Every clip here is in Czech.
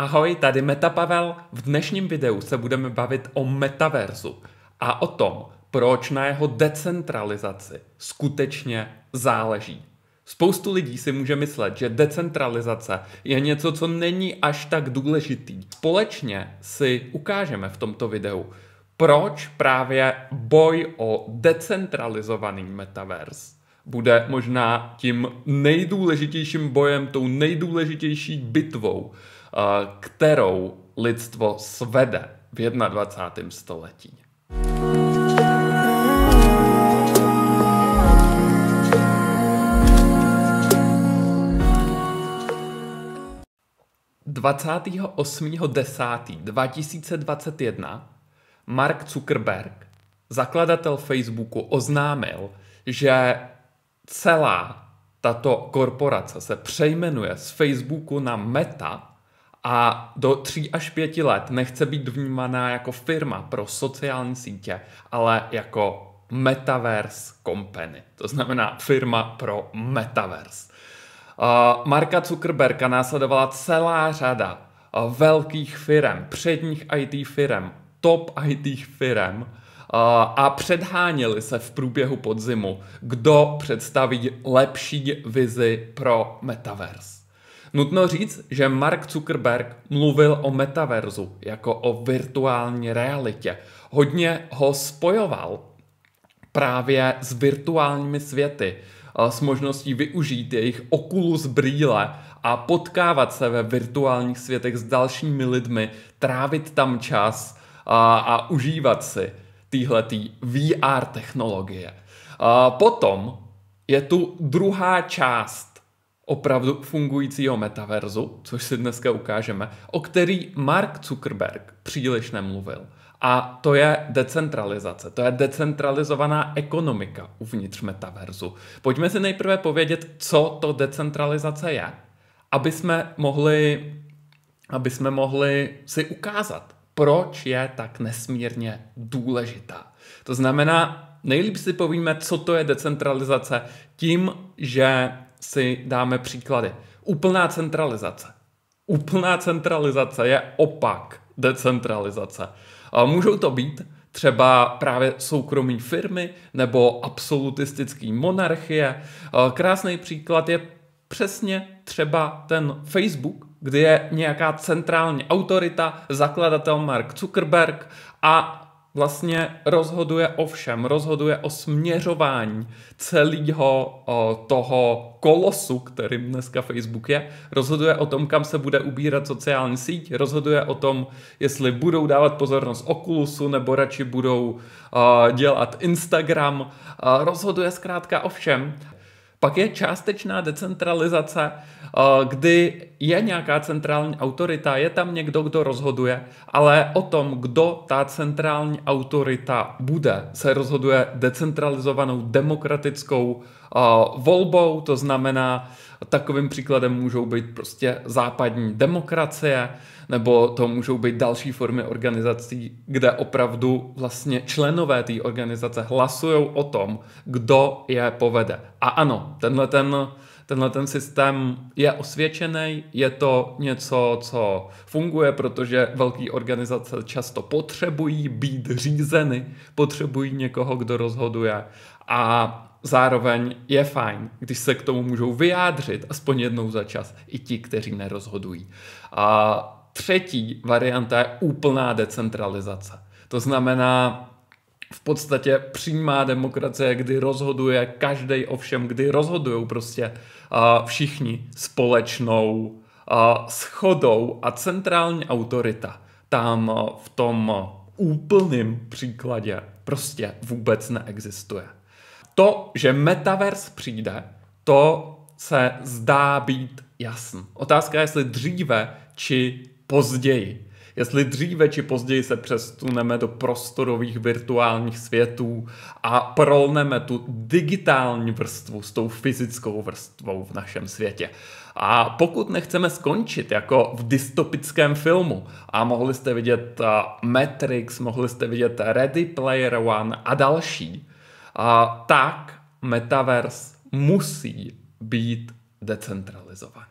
Ahoj, tady Meta Pavel. V dnešním videu se budeme bavit o metaverzu a o tom, proč na jeho decentralizaci skutečně záleží. Spoustu lidí si může myslet, že decentralizace je něco, co není až tak důležitý. Společně si ukážeme v tomto videu, proč právě boj o decentralizovaný metaverse bude možná tím nejdůležitějším bojem, tou nejdůležitější bitvou, Eh, kterou lidstvo svede v 21. století. 2021 Mark Zuckerberg, zakladatel Facebooku, oznámil, že celá tato korporace se přejmenuje z Facebooku na Meta a do tří až pěti let nechce být vnímaná jako firma pro sociální sítě, ale jako metaverse company, to znamená firma pro metaverse. Marka Zuckerberga následovala celá řada velkých firm, předních IT firm, top IT firm a předháněli se v průběhu podzimu, kdo představí lepší vizi pro metaverse. Nutno říct, že Mark Zuckerberg mluvil o metaverzu jako o virtuální realitě. Hodně ho spojoval právě s virtuálními světy, s možností využít jejich okulus brýle a potkávat se ve virtuálních světech s dalšími lidmi, trávit tam čas a, a užívat si týhletý VR technologie. A potom je tu druhá část opravdu fungujícího metaverzu, což si dneska ukážeme, o který Mark Zuckerberg příliš nemluvil. A to je decentralizace, to je decentralizovaná ekonomika uvnitř metaverzu. Pojďme si nejprve povědět, co to decentralizace je, aby jsme mohli, aby jsme mohli si ukázat, proč je tak nesmírně důležitá. To znamená, nejlíp si povíme, co to je decentralizace, tím, že si dáme příklady. Úplná centralizace. Úplná centralizace je opak decentralizace. Můžou to být třeba právě soukromí firmy nebo absolutistický monarchie. Krásný příklad je přesně třeba ten Facebook, kde je nějaká centrální autorita, zakladatel Mark Zuckerberg a vlastně rozhoduje o všem, rozhoduje o směřování celého o, toho kolosu, kterým dneska Facebook je, rozhoduje o tom, kam se bude ubírat sociální síť, rozhoduje o tom, jestli budou dávat pozornost Oculusu, nebo radši budou o, dělat Instagram, o, rozhoduje zkrátka o všem. Pak je částečná decentralizace, eh, kdy je nějaká centrální autorita, je tam někdo, kdo rozhoduje, ale o tom, kdo ta centrální autorita bude, se rozhoduje decentralizovanou demokratickou eh, volbou, to znamená, Takovým příkladem můžou být prostě západní demokracie, nebo to můžou být další formy organizací, kde opravdu vlastně členové té organizace hlasují o tom, kdo je povede. A ano, tenhle ten, tenhle ten systém je osvědčený, je to něco, co funguje, protože velké organizace často potřebují být řízeny, potřebují někoho, kdo rozhoduje. A zároveň je fajn, když se k tomu můžou vyjádřit aspoň jednou za čas i ti, kteří nerozhodují. A třetí varianta je úplná decentralizace. To znamená, v podstatě přímá demokracie, kdy rozhoduje každý o všem, kdy rozhodují prostě všichni společnou schodou a centrální autorita tam v tom úplným příkladě prostě vůbec neexistuje. To, že metavers přijde, to se zdá být jasný. Otázka je, jestli dříve či později. Jestli dříve či později se přestuneme do prostorových virtuálních světů a prolneme tu digitální vrstvu s tou fyzickou vrstvou v našem světě. A pokud nechceme skončit jako v dystopickém filmu, a mohli jste vidět eh, Matrix, mohli jste vidět Ready Player One a další, a tak metaverse musí být decentralizovaný.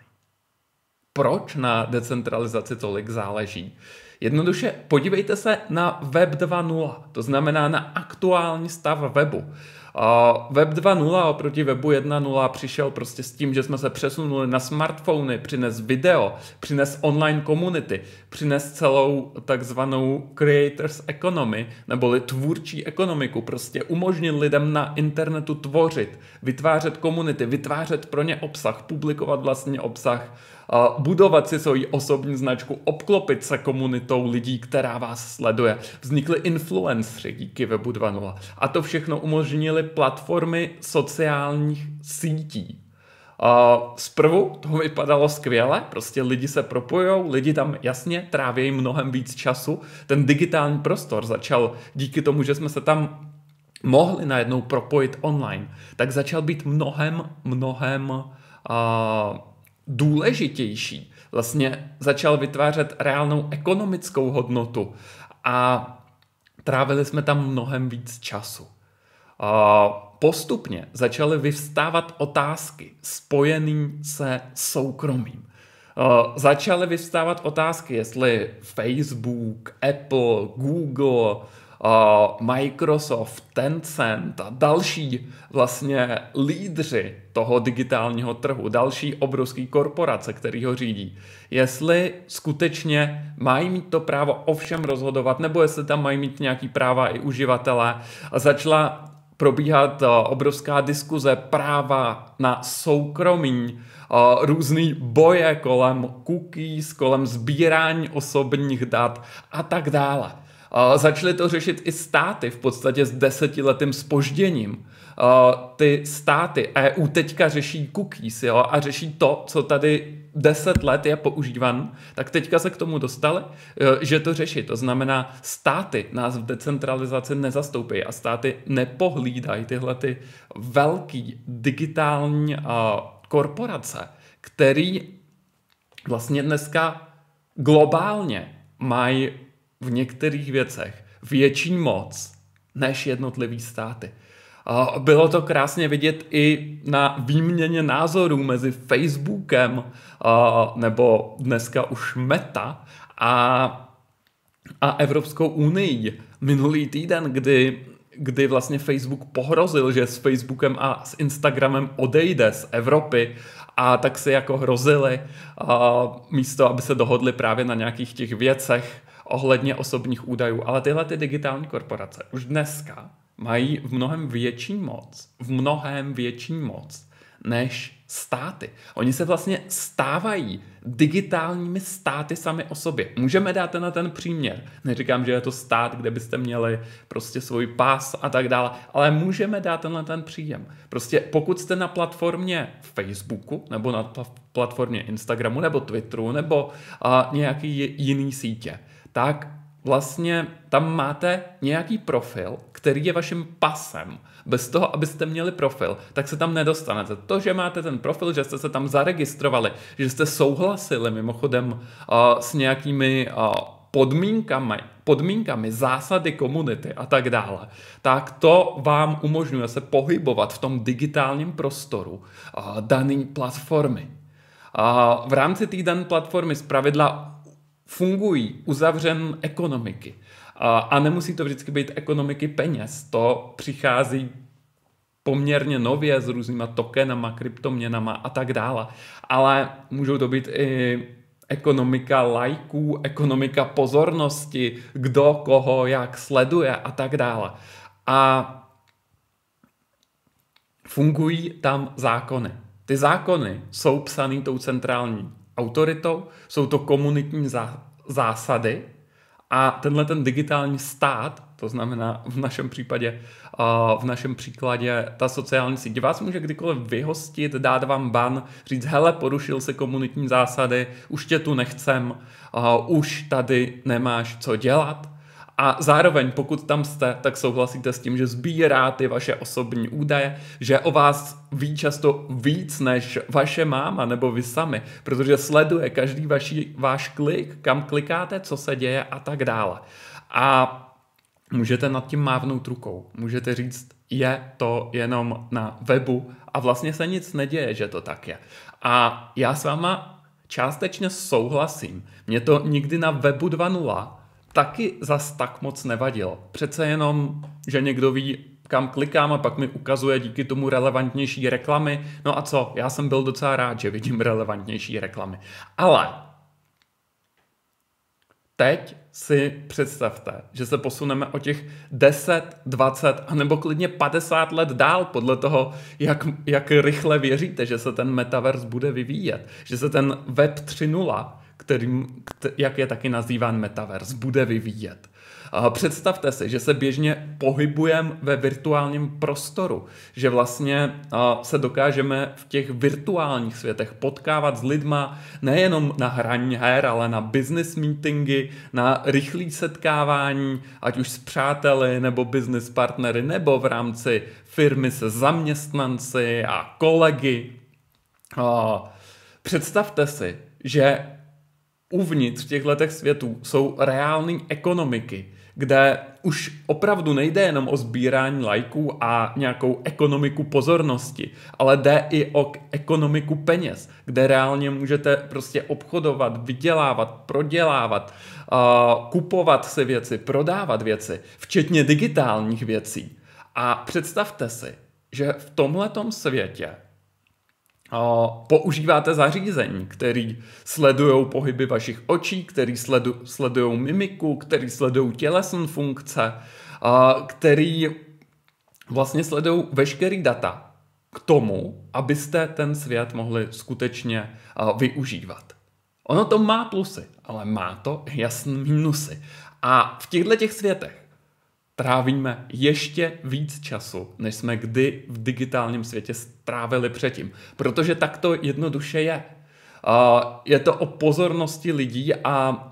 Proč na decentralizaci tolik záleží? Jednoduše podívejte se na Web 2.0, to znamená na aktuální stav webu. Web 2.0 oproti webu 1.0 přišel prostě s tím, že jsme se přesunuli na smartfony, přines video, přines online komunity, přines celou takzvanou creators economy, neboli tvůrčí ekonomiku, prostě umožnit lidem na internetu tvořit, vytvářet komunity, vytvářet pro ně obsah, publikovat vlastně obsah, budovat si svoji osobní značku, obklopit se komunitou lidí, která vás sleduje. Vznikly influencery díky Webu 2.0 a to všechno umožnily platformy sociálních sítí. Uh, zprvu to vypadalo skvěle, prostě lidi se propojou, lidi tam jasně trávějí mnohem víc času. Ten digitální prostor začal díky tomu, že jsme se tam mohli najednou propojit online, tak začal být mnohem, mnohem uh, důležitější. Vlastně začal vytvářet reálnou ekonomickou hodnotu a trávili jsme tam mnohem víc času. Postupně začaly vyvstávat otázky spojený se soukromím. Začaly vyvstávat otázky, jestli Facebook, Apple, Google, Microsoft, Tencent a další vlastně lídři toho digitálního trhu, další obrovský korporace, který ho řídí, jestli skutečně mají mít to právo ovšem rozhodovat, nebo jestli tam mají mít nějaký práva i uživatelé. A začala probíhat eh, obrovská diskuze práva na soukromí, eh, různý boje kolem cookies, kolem sbírání osobních dat a tak dále začaly to řešit i státy v podstatě s desetiletým spožděním. ty státy EU teďka řeší cookies jo, a řeší to, co tady deset let je používan, tak teďka se k tomu dostali, e, že to řeší. To znamená, státy nás v decentralizaci nezastoupí a státy nepohlídají tyhle ty velký digitální korporace, který vlastně dneska globálně mají v některých věcech větší moc než jednotlivý státy. Bylo to krásně vidět i na výměně názorů mezi Facebookem nebo dneska už Meta a, a Evropskou unii. Minulý týden, kdy, kdy vlastně Facebook pohrozil, že s Facebookem a s Instagramem odejde z Evropy a tak se jako hrozili místo, aby se dohodli právě na nějakých těch věcech, ohledně osobních údajů, ale tyhle ty digitální korporace už dneska mají v mnohem větší moc, v mnohem větší moc než státy. Oni se vlastně stávají digitálními státy sami o sobě. Můžeme dát na ten příměr. Neříkám, že je to stát, kde byste měli prostě svůj pás a tak dále, ale můžeme dát na ten příjem. Prostě pokud jste na platformě Facebooku nebo na platformě Instagramu nebo Twitteru nebo nějaký jiný sítě, tak vlastně tam máte nějaký profil, který je vaším pasem. Bez toho, abyste měli profil, tak se tam nedostanete. To, že máte ten profil, že jste se tam zaregistrovali, že jste souhlasili mimochodem uh, s nějakými uh, podmínkami, podmínkami, zásady komunity a tak dále, tak to vám umožňuje se pohybovat v tom digitálním prostoru uh, dané platformy. Uh, v rámci té dané platformy zpravidla fungují uzavřen ekonomiky. A, a nemusí to vždycky být ekonomiky peněz. To přichází poměrně nově s různýma tokenama, kryptoměnama a tak dále. Ale můžou to být i ekonomika lajků, ekonomika pozornosti, kdo koho jak sleduje a tak dále. A fungují tam zákony. Ty zákony jsou psaný tou centrální autoritou, jsou to komunitní zásady a tenhle ten digitální stát, to znamená v našem případě, v našem příkladě ta sociální síť vás může kdykoliv vyhostit, dát vám ban, říct, hele, porušil se komunitní zásady, už tě tu nechcem, už tady nemáš co dělat a zároveň, pokud tam jste, tak souhlasíte s tím, že sbírá ty vaše osobní údaje, že o vás ví často víc než vaše máma nebo vy sami, protože sleduje každý vaši, váš klik, kam klikáte, co se děje a tak dále. A můžete nad tím mávnout rukou. Můžete říct, je to jenom na webu a vlastně se nic neděje, že to tak je. A já s váma částečně souhlasím. Mě to nikdy na webu 2.0 taky zas tak moc nevadil. Přece jenom, že někdo ví, kam klikám a pak mi ukazuje díky tomu relevantnější reklamy. No a co, já jsem byl docela rád, že vidím relevantnější reklamy. Ale teď si představte, že se posuneme o těch 10, 20 a nebo klidně 50 let dál podle toho, jak, jak rychle věříte, že se ten metaverse bude vyvíjet, že se ten web 3.0 kterým, jak je taky nazýván metaverse, bude vyvíjet. Představte si, že se běžně pohybujeme ve virtuálním prostoru, že vlastně se dokážeme v těch virtuálních světech potkávat s lidma nejenom na hraní her, ale na business meetingy, na rychlý setkávání, ať už s přáteli nebo business partnery, nebo v rámci firmy se zaměstnanci a kolegy. Představte si, že uvnitř těch letech světů jsou reální ekonomiky, kde už opravdu nejde jenom o sbírání lajků a nějakou ekonomiku pozornosti, ale jde i o ekonomiku peněz, kde reálně můžete prostě obchodovat, vydělávat, prodělávat, kupovat si věci, prodávat věci, včetně digitálních věcí. A představte si, že v tomhletom světě používáte zařízení, který sledují pohyby vašich očí, který sledu, sledují mimiku, který sledují tělesné funkce, který vlastně sledují veškerý data k tomu, abyste ten svět mohli skutečně využívat. Ono to má plusy, ale má to jasné minusy. A v těchto těch světech trávíme ještě víc času, než jsme kdy v digitálním světě strávili předtím. Protože tak to jednoduše je. Je to o pozornosti lidí a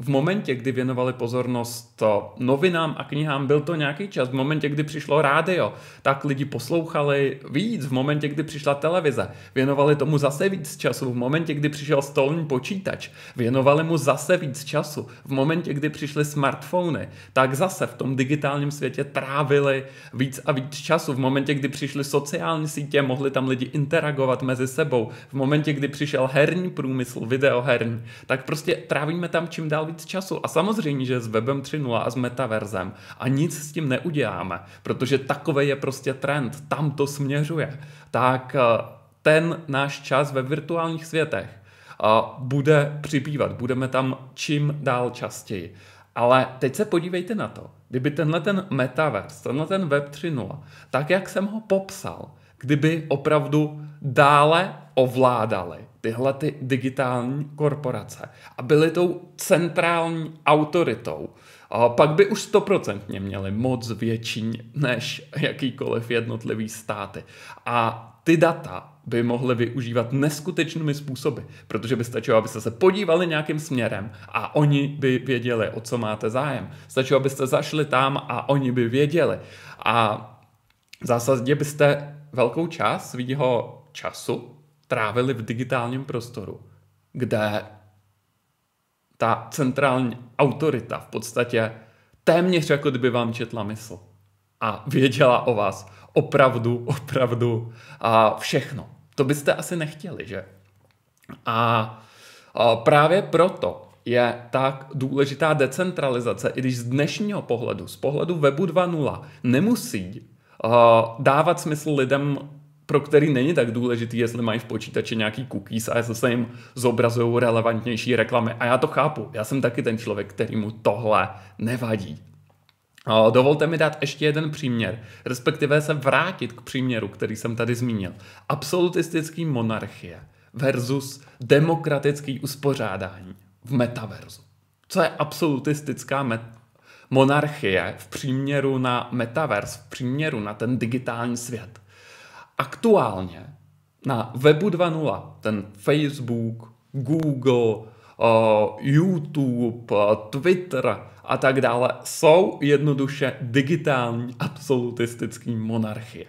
v momentě, kdy věnovali pozornost novinám a knihám, byl to nějaký čas, v momentě, kdy přišlo rádio, tak lidi poslouchali víc, v momentě, kdy přišla televize, věnovali tomu zase víc času, v momentě, kdy přišel stolní počítač, věnovali mu zase víc času, v momentě, kdy přišly smartfony, tak zase v tom digitálním světě trávili víc a víc času, v momentě, kdy přišly sociální sítě, mohli tam lidi interagovat mezi sebou, v momentě, kdy přišel herní průmysl, videoherní, tak prostě trávíme tam čím dál dál víc času. A samozřejmě, že s webem 3.0 a s metaverzem a nic s tím neuděláme, protože takový je prostě trend, tam to směřuje. Tak eh, ten náš čas ve virtuálních světech eh, bude přibývat, budeme tam čím dál častěji. Ale teď se podívejte na to, kdyby tenhle ten metaverse, tenhle ten web 3.0, tak jak jsem ho popsal, kdyby opravdu dále ovládali tyhle ty digitální korporace a byly tou centrální autoritou, a pak by už stoprocentně měly moc větší než jakýkoliv jednotlivý státy. A ty data by mohly využívat neskutečnými způsoby, protože by stačilo, abyste se podívali nějakým směrem a oni by věděli, o co máte zájem. Stačilo, abyste zašli tam a oni by věděli. A v zásadě byste velkou část svého času trávili v digitálním prostoru, kde ta centrální autorita v podstatě téměř jako kdyby vám četla mysl a věděla o vás opravdu, opravdu a všechno. To byste asi nechtěli, že? A právě proto je tak důležitá decentralizace, i když z dnešního pohledu, z pohledu webu 2.0, nemusí dávat smysl lidem pro který není tak důležitý, jestli mají v počítači nějaký cookies a jestli se jim zobrazují relevantnější reklamy. A já to chápu, já jsem taky ten člověk, který mu tohle nevadí. Dovolte mi dát ještě jeden příměr, respektive se vrátit k příměru, který jsem tady zmínil. Absolutistický monarchie versus demokratický uspořádání v metaverzu. Co je absolutistická met- monarchie v příměru na metavers, v příměru na ten digitální svět? aktuálně na webu 2.0, ten Facebook, Google, eh, YouTube, eh, Twitter a tak dále jsou jednoduše digitální absolutistický monarchie.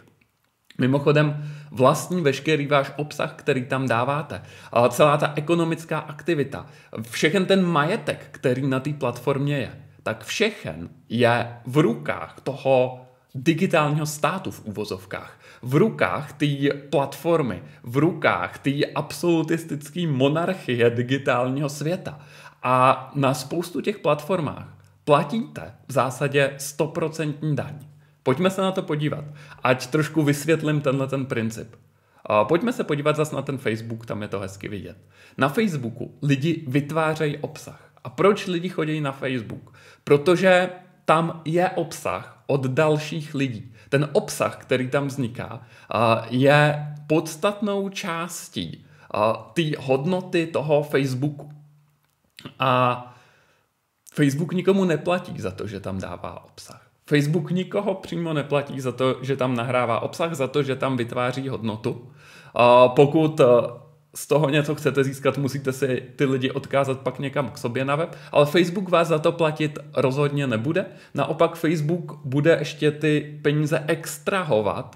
Mimochodem vlastní veškerý váš obsah, který tam dáváte, celá ta ekonomická aktivita, všechen ten majetek, který na té platformě je, tak všechen je v rukách toho digitálního státu v úvozovkách v rukách té platformy, v rukách té absolutistické monarchie digitálního světa. A na spoustu těch platformách platíte v zásadě 100% daň. Pojďme se na to podívat, ať trošku vysvětlím tenhle ten princip. Pojďme se podívat zase na ten Facebook, tam je to hezky vidět. Na Facebooku lidi vytvářejí obsah. A proč lidi chodí na Facebook? Protože tam je obsah od dalších lidí ten obsah, který tam vzniká, je podstatnou částí té hodnoty toho Facebooku. A Facebook nikomu neplatí za to, že tam dává obsah. Facebook nikoho přímo neplatí za to, že tam nahrává obsah, za to, že tam vytváří hodnotu. Pokud z toho něco chcete získat, musíte si ty lidi odkázat pak někam k sobě na web, ale Facebook vás za to platit rozhodně nebude. Naopak Facebook bude ještě ty peníze extrahovat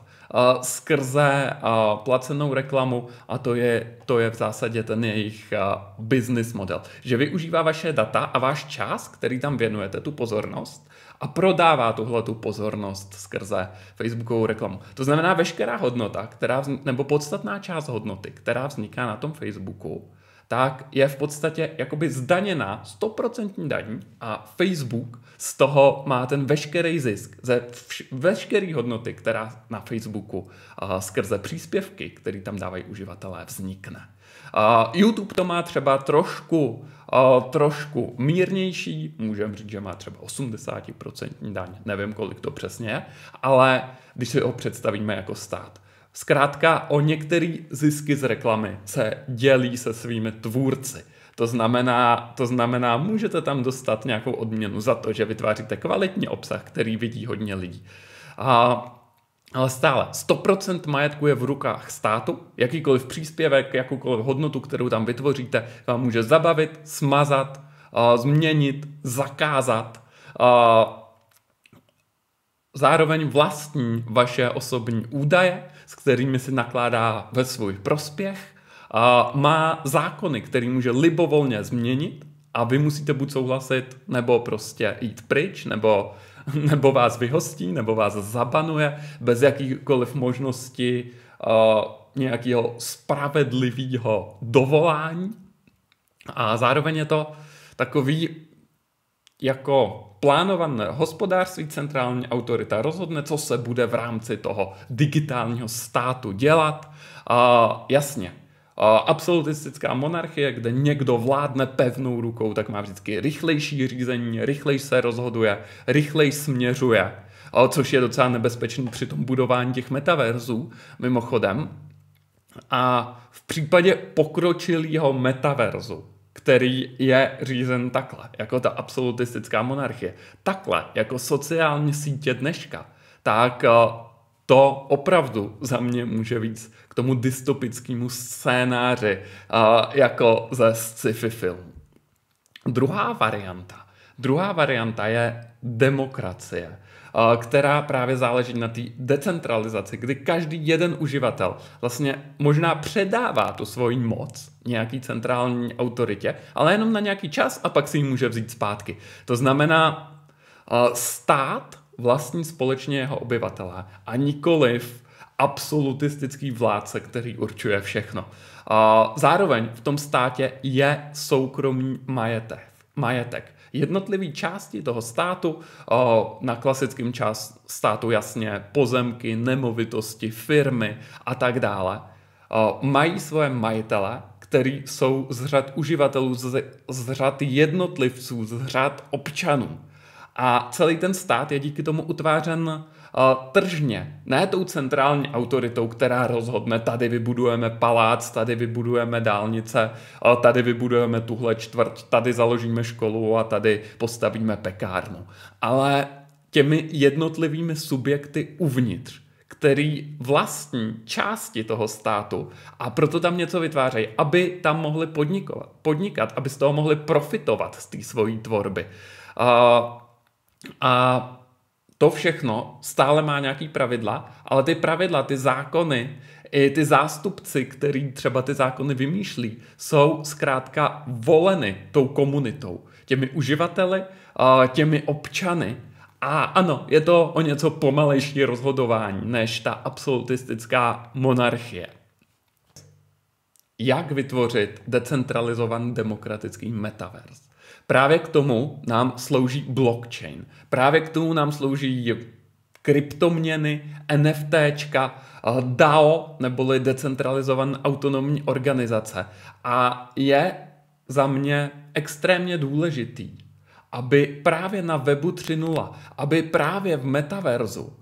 uh, skrze uh, placenou reklamu a to je, to je v zásadě ten jejich uh, business model. Že využívá vaše data a váš čas, který tam věnujete, tu pozornost, a prodává tuhle tu pozornost skrze Facebookovou reklamu. To znamená, veškerá hodnota, která vznik, nebo podstatná část hodnoty, která vzniká na tom Facebooku, tak je v podstatě jakoby zdaněná 100% daní a Facebook z toho má ten veškerý zisk ze vš- veškeré hodnoty, která na Facebooku uh, skrze příspěvky, které tam dávají uživatelé, vznikne. YouTube to má třeba trošku trošku mírnější, můžeme říct, že má třeba 80% daň, nevím, kolik to přesně je, ale když si ho představíme jako stát. Zkrátka o některé zisky z reklamy se dělí se svými tvůrci. To znamená, to znamená, můžete tam dostat nějakou odměnu za to, že vytváříte kvalitní obsah, který vidí hodně lidí. A ale stále, 100% majetku je v rukách státu, jakýkoliv příspěvek, jakoukoliv hodnotu, kterou tam vytvoříte, vám může zabavit, smazat, změnit, zakázat. Zároveň vlastní vaše osobní údaje, s kterými si nakládá ve svůj prospěch, má zákony, který může libovolně změnit a vy musíte buď souhlasit, nebo prostě jít pryč, nebo nebo vás vyhostí, nebo vás zabanuje bez jakýkoliv možnosti uh, nějakého spravedlivého dovolání. A zároveň je to takový jako plánované hospodářství, centrální autorita rozhodne, co se bude v rámci toho digitálního státu dělat. Uh, jasně, absolutistická monarchie, kde někdo vládne pevnou rukou, tak má vždycky rychlejší řízení, rychlejší se rozhoduje, rychlejší směřuje, což je docela nebezpečný při tom budování těch metaverzů, mimochodem. A v případě pokročilého metaverzu, který je řízen takhle, jako ta absolutistická monarchie, takhle, jako sociální sítě dneška, tak eh, to opravdu za mě může víc k tomu dystopickému scénáři, jako ze sci-fi filmu. Druhá varianta. Druhá varianta je demokracie která právě záleží na té decentralizaci, kdy každý jeden uživatel vlastně možná předává tu svoji moc nějaký centrální autoritě, ale jenom na nějaký čas a pak si ji může vzít zpátky. To znamená, stát vlastní společně jeho obyvatelé a nikoliv absolutistický vládce, který určuje všechno. A zároveň v tom státě je soukromý majetek. majetek. Jednotlivý části toho státu, na klasickém část státu jasně pozemky, nemovitosti, firmy a tak dále, mají svoje majitele, který jsou z řad uživatelů, z řad jednotlivců, z řad občanů. A celý ten stát je díky tomu utvářen uh, tržně, ne tou centrální autoritou, která rozhodne, tady vybudujeme palác, tady vybudujeme dálnice, uh, tady vybudujeme tuhle čtvrť, tady založíme školu a tady postavíme pekárnu. Ale těmi jednotlivými subjekty uvnitř, který vlastní části toho státu a proto tam něco vytvářejí, aby tam mohli podnikovat, podnikat, aby z toho mohli profitovat z té svojí tvorby. Uh, a to všechno stále má nějaký pravidla, ale ty pravidla, ty zákony, i ty zástupci, který třeba ty zákony vymýšlí, jsou zkrátka voleny tou komunitou, těmi uživateli, těmi občany. A ano, je to o něco pomalejší rozhodování než ta absolutistická monarchie. Jak vytvořit decentralizovaný demokratický metavers? Právě k tomu nám slouží blockchain. Právě k tomu nám slouží kryptoměny, NFTčka, eh, DAO, neboli decentralizované autonomní organizace. A je za mě extrémně důležitý, aby právě na webu 3.0, aby právě v metaverzu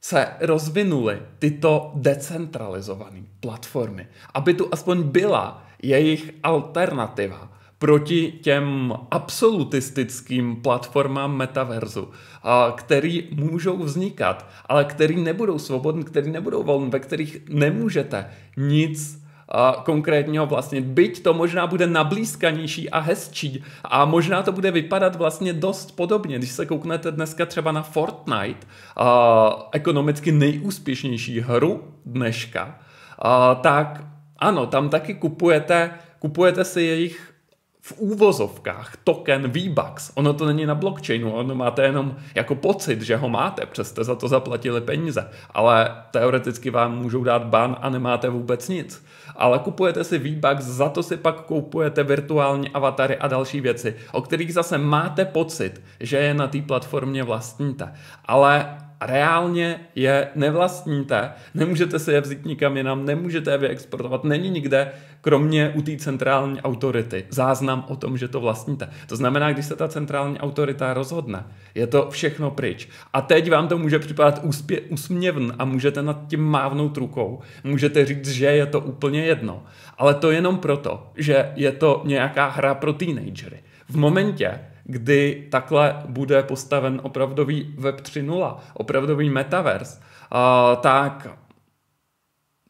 se rozvinuly tyto decentralizované platformy, aby tu aspoň byla jejich alternativa proti těm absolutistickým platformám metaverzu, a který můžou vznikat, ale který nebudou svobodný, který nebudou volný, ve kterých nemůžete nic a konkrétního vlastně. Byť to možná bude nablízkanější a hezčí a možná to bude vypadat vlastně dost podobně. Když se kouknete dneska třeba na Fortnite, a ekonomicky nejúspěšnější hru dneška, a tak ano, tam taky kupujete, kupujete si jejich v úvozovkách token V-Bucks. Ono to není na blockchainu, ono máte jenom jako pocit, že ho máte, přesto za to zaplatili peníze. Ale teoreticky vám můžou dát ban a nemáte vůbec nic. Ale kupujete si V-Bucks, za to si pak kupujete virtuální avatary a další věci, o kterých zase máte pocit, že je na té platformě vlastníte. Ale reálně je nevlastníte, nemůžete si je vzít nikam jinam, nemůžete je vyexportovat, není nikde, kromě u té centrální autority, záznam o tom, že to vlastníte. To znamená, když se ta centrální autorita rozhodne, je to všechno pryč. A teď vám to může připadat úspě- usměvn a můžete nad tím mávnout rukou, můžete říct, že je to úplně jedno. Ale to jenom proto, že je to nějaká hra pro teenagery. V momentě, kdy takhle bude postaven opravdový Web 3.0, opravdový metaverse, tak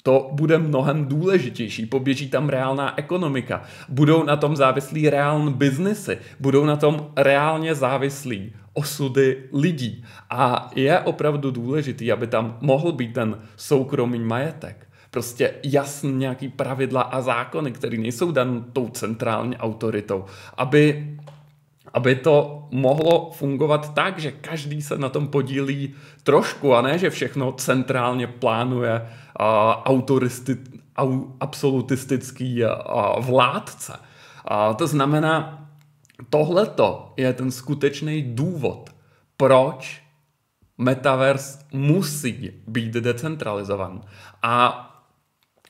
to bude mnohem důležitější. Poběží tam reálná ekonomika, budou na tom závislí reální biznesy, budou na tom reálně závislí osudy lidí. A je opravdu důležitý, aby tam mohl být ten soukromý majetek. Prostě jasně nějaký pravidla a zákony, které nejsou dan tou centrální autoritou, aby aby to mohlo fungovat tak, že každý se na tom podílí trošku a ne, že všechno centrálně plánuje autoristi, absolutistický vládce. to znamená, tohleto je ten skutečný důvod, proč metaverse musí být decentralizovaný A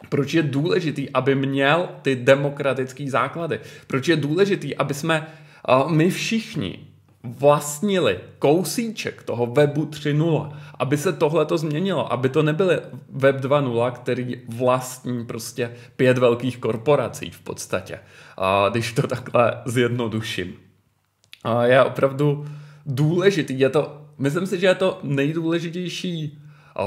proč je důležitý, aby měl ty demokratické základy? Proč je důležitý, aby jsme uh, a my všichni vlastnili kousíček toho webu 3.0, aby se tohle to změnilo, aby to nebyl web 2.0, který vlastní prostě pět velkých korporací v podstatě, a když to takhle zjednoduším. A je opravdu důležitý, je to, myslím si, že je to nejdůležitější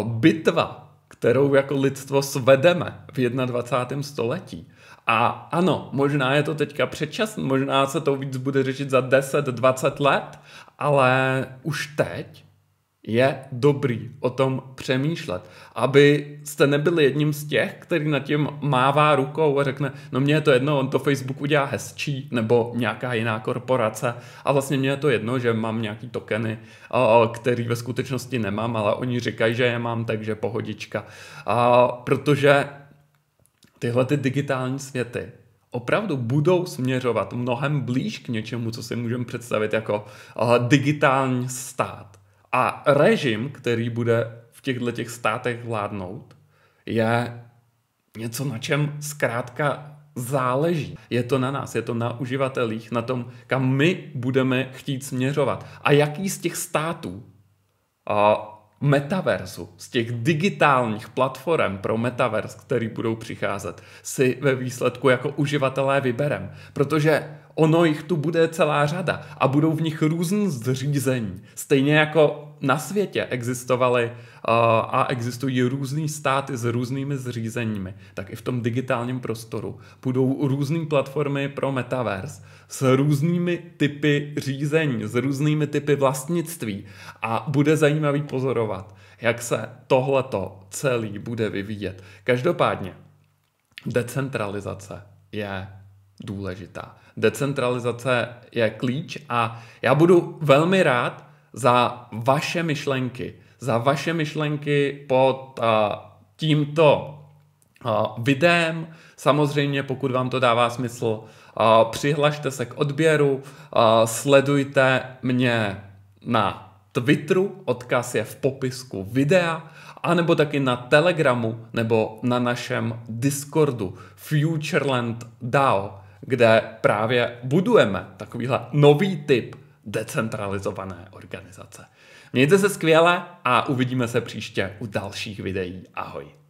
bitva kterou jako lidstvo svedeme v 21. století. A ano, možná je to teďka předčasné, možná se to víc bude řešit za 10-20 let, ale už teď je dobrý o tom přemýšlet. Aby jste nebyli jedním z těch, který nad tím mává rukou a řekne, no mně je to jedno, on to Facebook udělá hezčí, nebo nějaká jiná korporace a vlastně mně je to jedno, že mám nějaký tokeny, který ve skutečnosti nemám, ale oni říkají, že je mám, takže pohodička. A protože tyhle ty digitální světy opravdu budou směřovat mnohem blíž k něčemu, co si můžeme představit jako digitální stát a režim, který bude v těchto těch státech vládnout, je něco, na čem zkrátka záleží. Je to na nás, je to na uživatelích, na tom, kam my budeme chtít směřovat. A jaký z těch států a metaverzu, z těch digitálních platform pro metaverz, který budou přicházet, si ve výsledku jako uživatelé vyberem. Protože ono jich tu bude celá řada a budou v nich různý zřízení. Stejně jako na světě existovaly eh, a existují různý státy s různými zřízeními, tak i v tom digitálním prostoru budou různé platformy pro metaverse s různými typy řízení, s různými typy vlastnictví a bude zajímavý pozorovat, jak se tohleto celý bude vyvíjet. Každopádně, decentralizace je důležitá. Decentralizace je klíč a já budu velmi rád za vaše myšlenky. Za vaše myšlenky pod uh, tímto uh, videem. Samozřejmě, pokud vám to dává smysl, uh, přihlašte se k odběru, uh, sledujte mě na Twitteru, odkaz je v popisku videa, anebo taky na Telegramu nebo na našem Discordu Futureland DAO kde právě budujeme takovýhle nový typ decentralizované organizace. Mějte se skvěle a uvidíme se příště u dalších videí. Ahoj.